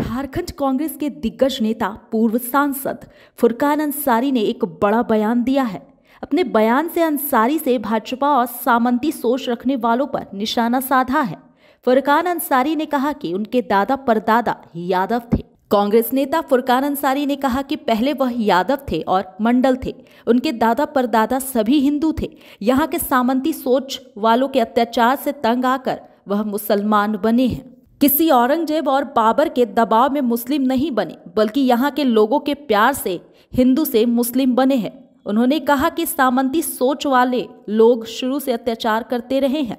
झारखंड कांग्रेस के दिग्गज नेता पूर्व सांसद फुरकान अंसारी ने एक बड़ा बयान दिया है अपने बयान से अंसारी से भाजपा और सामंती सोच रखने वालों पर निशाना साधा है फुरकान अंसारी ने कहा कि उनके दादा परदादा यादव थे कांग्रेस नेता फुरकान अंसारी ने कहा कि पहले वह यादव थे और मंडल थे उनके दादा परदादा सभी हिंदू थे यहाँ के सामंती सोच वालों के अत्याचार से तंग आकर वह मुसलमान बने हैं किसी औरंगजेब और बाबर के दबाव में मुस्लिम नहीं बने बल्कि यहाँ के लोगों के प्यार से हिंदू से मुस्लिम बने हैं उन्होंने कहा कि सामंती सोच वाले लोग शुरू से अत्याचार करते रहे हैं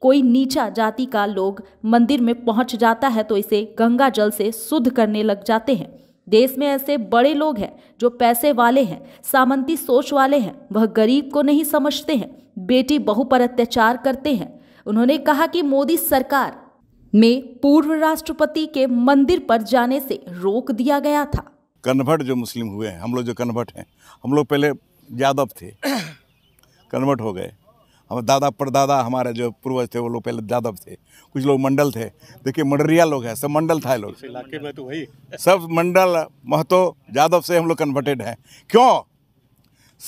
कोई नीचा जाति का लोग मंदिर में पहुंच जाता है तो इसे गंगा जल से शुद्ध करने लग जाते हैं देश में ऐसे बड़े लोग हैं जो पैसे वाले हैं सामंती सोच वाले हैं वह गरीब को नहीं समझते हैं बेटी बहू पर अत्याचार करते हैं उन्होंने कहा कि मोदी सरकार में पूर्व राष्ट्रपति के मंदिर पर जाने से रोक दिया गया था कन्वर्ट जो मुस्लिम हुए हैं हम लोग जो कन्वर्ट हैं हम लोग पहले यादव थे कन्वर्ट हो गए हम दादा परदादा हमारे जो पूर्वज थे वो लोग पहले यादव थे कुछ लोग मंडल थे देखिए मंडरिया लोग हैं सब मंडल था लोग इलाके में तो वही सब मंडल महतो यादव से हम लोग कन्वर्टेड हैं क्यों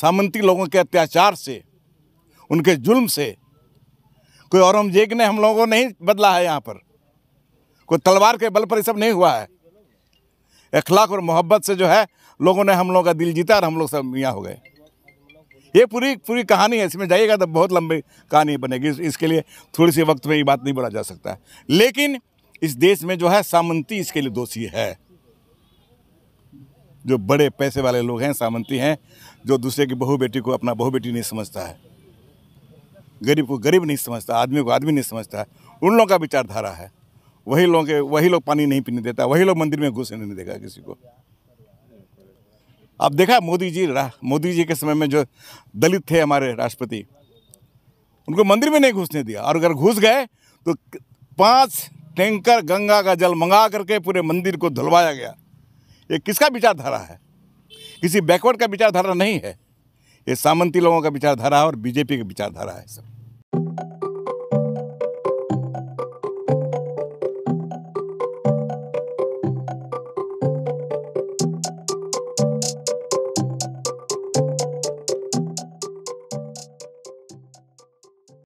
सामंती लोगों के अत्याचार से उनके जुल्म से कोई औरंगजेब ने हम लोगों को नहीं बदला है यहाँ पर कोई तलवार के बल पर ये सब नहीं हुआ है अखलाक और मोहब्बत से जो है लोगों ने हम लोगों का दिल जीता और हम लोग सब मियाँ हो गए ये पूरी पूरी कहानी है इसमें जाइएगा तो बहुत लंबी कहानी बनेगी इसके लिए थोड़ी सी वक्त में ये बात नहीं बोला जा सकता लेकिन इस देश में जो है सामंती इसके लिए दोषी है जो बड़े पैसे वाले लोग हैं सामंती हैं जो दूसरे की बहू बेटी को अपना बहू बेटी नहीं समझता है गरीब को गरीब नहीं समझता आदमी को आदमी नहीं समझता है उन लोगों का विचारधारा है वही लोग वही लोग पानी नहीं पीने देता वही लोग मंदिर में घुसने नहीं देगा किसी को आप देखा मोदी जी मोदी जी के समय में जो दलित थे हमारे राष्ट्रपति उनको मंदिर में नहीं घुसने दिया और अगर घुस गए तो पांच टैंकर गंगा का जल मंगा करके पूरे मंदिर को धुलवाया गया ये किसका विचारधारा है किसी बैकवर्ड का विचारधारा नहीं है ये सामंती लोगों का विचारधारा है और बीजेपी का विचारधारा है सब